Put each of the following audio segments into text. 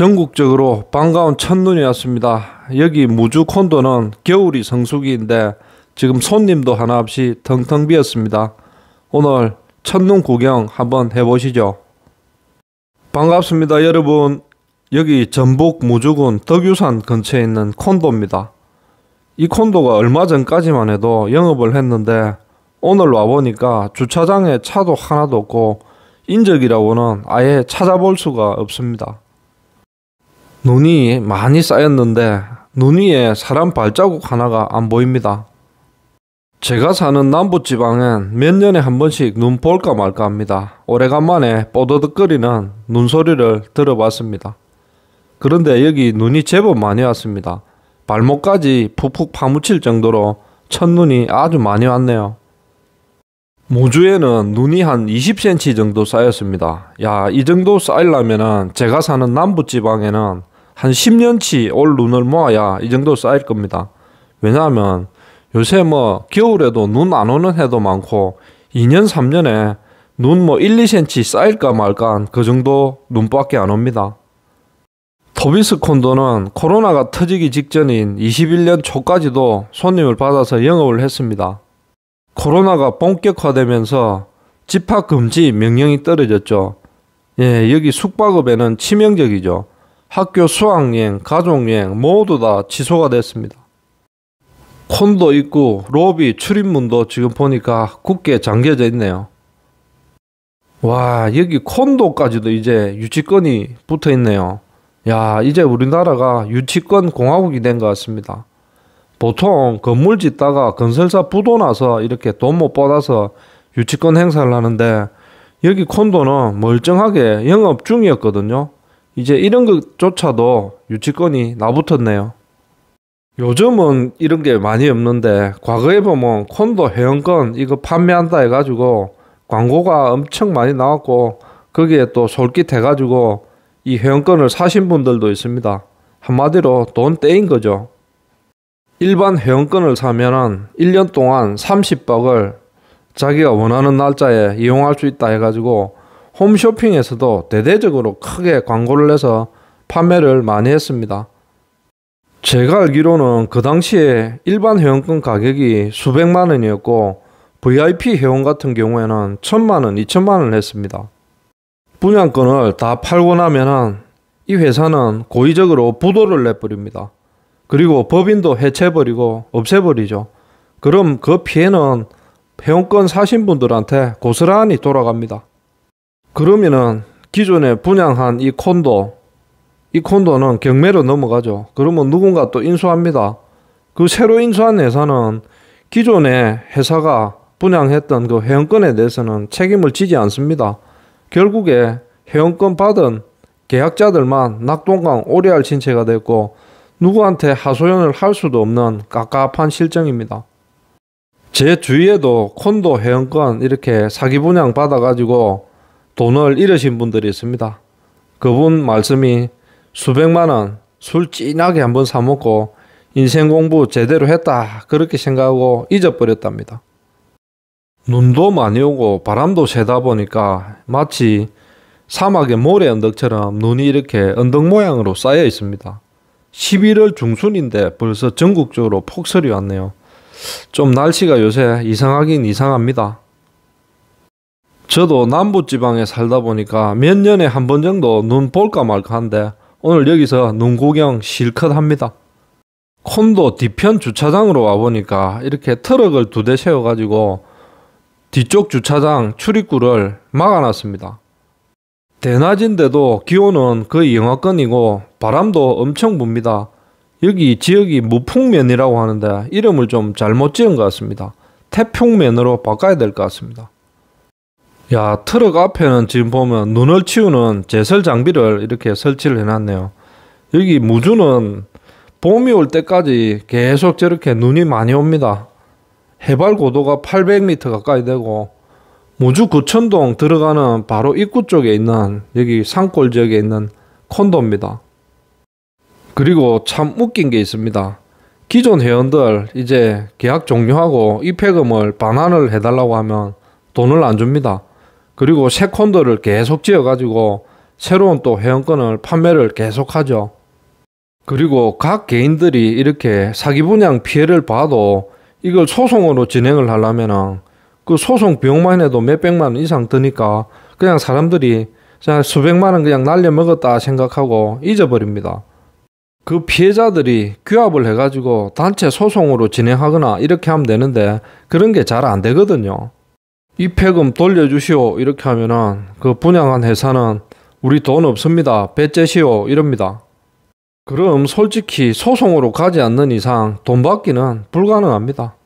전국적으로 반가운 첫눈이 왔습니다. 여기 무주 콘도는 겨울이 성수기인데 지금 손님도 하나 없이 텅텅 비었습니다. 오늘 첫눈 구경 한번 해보시죠. 반갑습니다 여러분. 여기 전북 무주군 덕유산 근처에 있는 콘도입니다. 이 콘도가 얼마 전까지만 해도 영업을 했는데 오늘 와보니까 주차장에 차도 하나도 없고 인적이라고는 아예 찾아볼 수가 없습니다. 눈이 많이 쌓였는데 눈 위에 사람 발자국 하나가 안 보입니다. 제가 사는 남부지방엔 몇 년에 한 번씩 눈 볼까 말까 합니다. 오래간만에 뽀드득거리는 눈소리를 들어봤습니다. 그런데 여기 눈이 제법 많이 왔습니다. 발목까지 푹푹 파묻힐 정도로 첫눈이 아주 많이 왔네요. 무주에는 눈이 한 20cm 정도 쌓였습니다. 야, 이 정도 쌓이려면 제가 사는 남부지방에는 한 10년치 올 눈을 모아야 이 정도 쌓일 겁니다. 왜냐하면 요새 뭐 겨울에도 눈 안 오는 해도 많고 2년 3년에 눈 뭐 1, 2cm 쌓일까 말까 그 정도 눈밖에 안 옵니다. 토비스 콘도는 코로나가 터지기 직전인 21년 초까지도 손님을 받아서 영업을 했습니다. 코로나가 본격화되면서 집합 금지 명령이 떨어졌죠. 예, 여기 숙박업에는 치명적이죠. 학교 수학여행, 가족여행 모두 다 취소가 됐습니다. 콘도 있고 로비 출입문도 지금 보니까 굳게 잠겨져 있네요. 와 여기 콘도까지도 이제 유치권이 붙어 있네요. 야 이제 우리나라가 유치권 공화국이 된 것 같습니다. 보통 건물 짓다가 건설사 부도나서 이렇게 돈 못 받아서 유치권 행사를 하는데 여기 콘도는 멀쩡하게 영업 중이었거든요. 이제 이런 것조차도 유치권이 나붙었네요. 요즘은 이런 게 많이 없는데 과거에 보면 콘도 회원권 이거 판매한다 해가지고 광고가 엄청 많이 나왔고 거기에 또 솔깃해가지고 이 회원권을 사신 분들도 있습니다. 한마디로 돈 떼인 거죠. 일반 회원권을 사면은 1년 동안 3 0억을 자기가 원하는 날짜에 이용할 수 있다 해가지고 홈쇼핑에서도 대대적으로 크게 광고를 해서 판매를 많이 했습니다. 제가 알기로는 그 당시에 일반 회원권 가격이 수백만 원이었고 VIP 회원 같은 경우에는 천만 원, 이천만 원을 했습니다. 분양권을 다 팔고 나면은 이 회사는 고의적으로 부도를 내버립니다. 그리고 법인도 해체버리고 해 없애버리죠. 그럼 그 피해는 회원권 사신 분들한테 고스란히 돌아갑니다. 그러면은 기존에 분양한 이 콘도 이 콘도는 경매로 넘어가죠. 그러면 누군가 또 인수합니다. 그 새로 인수한 회사는 기존에 회사가 분양했던 그 회원권에 대해서는 책임을 지지 않습니다. 결국에 회원권 받은 계약자들만 낙동강 오리알 신체가 됐고 누구한테 하소연을 할 수도 없는 깝깝한 실정입니다. 제 주위에도 콘도 회원권 이렇게 사기 분양 받아가지고 돈을 잃으신 분들이 있습니다. 그분 말씀이 수백만 원, 술 진하게 한번 사먹고 인생 공부 제대로 했다. 그렇게 생각하고 잊어버렸답니다. 눈도 많이 오고 바람도 세다 보니까 마치 사막의 모래 언덕처럼 눈이 이렇게 언덕 모양으로 쌓여 있습니다. 11월 중순인데 벌써 전국적으로 폭설이 왔네요. 좀 날씨가 요새 이상하긴 이상합니다. 저도 남부지방에 살다 보니까 몇 년에 한 번 정도 눈 볼까 말까 한데 오늘 여기서 눈 구경 실컷 합니다. 콘도 뒤편 주차장으로 와보니까 이렇게 트럭을 두 대 세워가지고 뒤쪽 주차장 출입구를 막아놨습니다. 대낮인데도 기온은 거의 영하권이고 바람도 엄청 붑니다. 여기 지역이 무풍면이라고 하는데 이름을 좀 잘못 지은 것 같습니다. 태풍면으로 바꿔야 될 것 같습니다. 야 트럭 앞에는 지금 보면 눈을 치우는 제설 장비를 이렇게 설치를 해놨네요. 여기 무주는 봄이 올 때까지 계속 저렇게 눈이 많이 옵니다. 해발 고도가 800m 가까이 되고 무주 구천동 들어가는 바로 입구 쪽에 있는 여기 산골 지역에 있는 콘도입니다. 그리고 참 웃긴 게 있습니다. 기존 회원들 이제 계약 종료하고 입회금을 반환을 해달라고 하면 돈을 안 줍니다. 그리고 새콘도를 계속 지어가지고 새로운 또 회원권을 판매를 계속하죠. 그리고 각 개인들이 이렇게 사기 분양 피해를 봐도 이걸 소송으로 진행을 하려면은 그 소송 비용만 해도 몇백만 원 이상 드니까 그냥 사람들이 수백만 원 그냥 날려먹었다 생각하고 잊어버립니다. 그 피해자들이 규합을 해가지고 단체 소송으로 진행하거나 이렇게 하면 되는데 그런 게 잘 안 되거든요. 이 폐금 돌려주시오 이렇게 하면은 그 분양한 회사는 우리 돈 없습니다. 배째시오 이럽니다. 그럼 솔직히 소송으로 가지 않는 이상 돈 받기는 불가능합니다.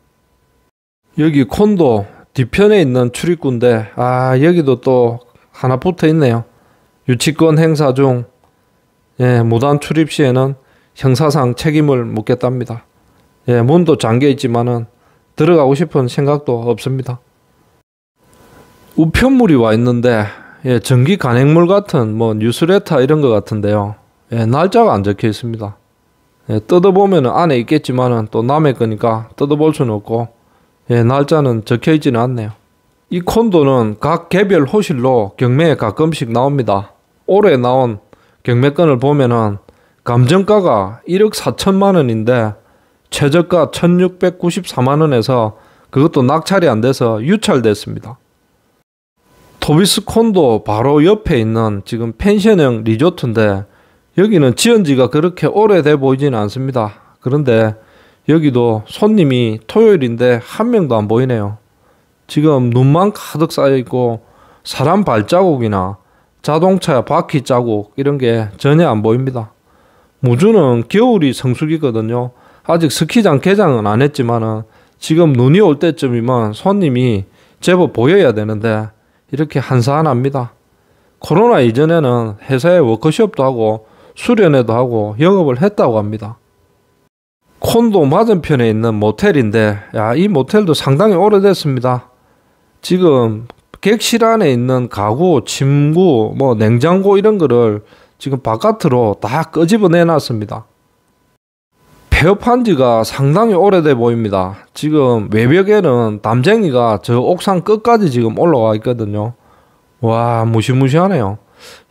여기 콘도 뒤편에 있는 출입구인데 아 여기도 또 하나 붙어 있네요. 유치권 행사 중 예, 무단 출입 시에는 형사상 책임을 묻겠답니다. 예, 문도 잠겨 있지만은 들어가고 싶은 생각도 없습니다. 우편물이 와 있는데 예, 전기 간행물 같은 뭐 뉴스레터 이런 것 같은데요. 예, 날짜가 안 적혀 있습니다. 예, 뜯어보면 안에 있겠지만은 또 남의 거니까 뜯어볼 수는 없고 예, 날짜는 적혀 있지는 않네요. 이 콘도는 각 개별 호실로 경매에 가끔씩 나옵니다. 올해 나온 경매건을 보면은 감정가가 1억 4천만 원인데 최저가 1,694만 원에서 그것도 낙찰이 안 돼서 유찰됐습니다. 토비스콘도 바로 옆에 있는 지금 펜션형 리조트인데 여기는 지은 지가 그렇게 오래돼 보이지는 않습니다. 그런데 여기도 손님이 토요일인데 한 명도 안 보이네요. 지금 눈만 가득 쌓여 있고 사람 발자국이나 자동차 바퀴 자국 이런 게 전혀 안 보입니다. 무주는 겨울이 성수기거든요. 아직 스키장 개장은 안 했지만은 지금 눈이 올 때쯤이면 손님이 제법 보여야 되는데 이렇게 한산합니다. 코로나 이전에는 회사에 워크숍도 하고 수련회도 하고 영업을 했다고 합니다. 콘도 맞은편에 있는 모텔인데 야, 이 모텔도 상당히 오래됐습니다. 지금 객실 안에 있는 가구, 침구, 뭐 냉장고 이런 거를 지금 바깥으로 다꺼집어내 놨습니다. 폐업한 지가 상당히 오래돼 보입니다. 지금 외벽에는 담쟁이가 저 옥상 끝까지 지금 올라와 있거든요. 와, 무시무시하네요.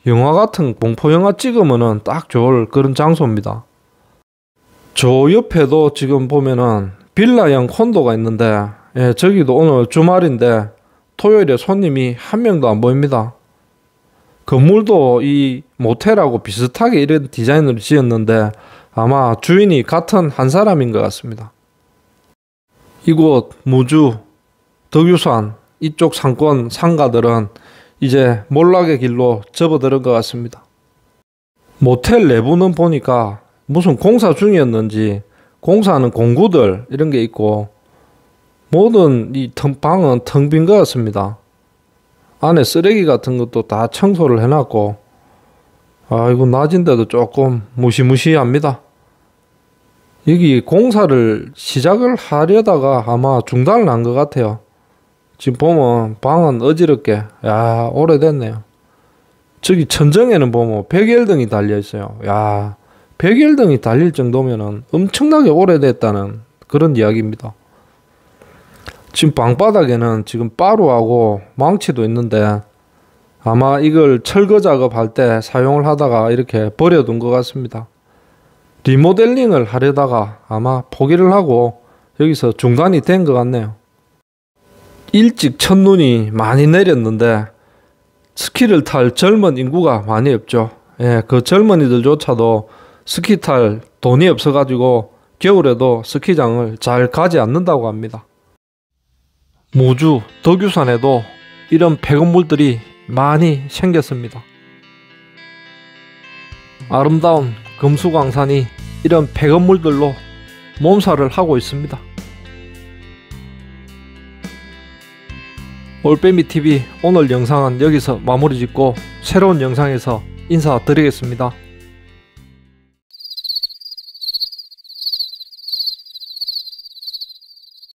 영화 같은 공포 영화 찍으면딱 좋을 그런 장소입니다. 저 옆에도 지금 보면은 빌라형 콘도가 있는데, 예, 저기도 오늘 주말인데 토요일에 손님이 한 명도 안 보입니다. 건물도 이 모텔하고 비슷하게 이런 디자인으로 지었는데 아마 주인이 같은 한 사람인 것 같습니다. 이곳 무주, 덕유산 이쪽 상권 상가들은 이제 몰락의 길로 접어들는것 같습니다. 모텔 내부는 보니까 무슨 공사 중이었는지 공사하는 공구들 이런 게 있고 모든 이 방은 텅 빈 것 같습니다. 안에 쓰레기 같은 것도 다 청소를 해놨고 아이고 낮인데도 조금 무시무시합니다. 여기 공사를 시작을 하려다가 아마 중단을 한 것 같아요. 지금 보면 방은 어지럽게 야 오래됐네요. 저기 천정에는 보면 백열등이 달려 있어요. 야 백열등이 달릴 정도면은 엄청나게 오래됐다는 그런 이야기입니다. 지금 방바닥에는 지금 빠루하고 망치도 있는데 아마 이걸 철거 작업할 때 사용을 하다가 이렇게 버려둔 것 같습니다. 리모델링을 하려다가 아마 포기를 하고 여기서 중단이 된 것 같네요. 일찍 첫눈이 많이 내렸는데 스키를 탈 젊은 인구가 많이 없죠. 예, 그 젊은이들조차도 스키 탈 돈이 없어가지고 겨울에도 스키장을 잘 가지 않는다고 합니다. 무주, 덕유산에도 이런 폐건물들이 많이 생겼습니다. 아름다운 금수광산이 이런 폐건물들로 몸살을 하고 있습니다. 올빼미TV 오늘 영상은 여기서 마무리 짓고 새로운 영상에서 인사드리겠습니다.